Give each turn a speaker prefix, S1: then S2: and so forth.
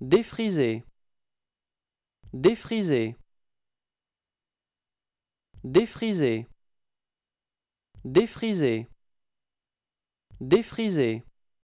S1: Défriser. Défriser. Défriser. Défriser. Défriser.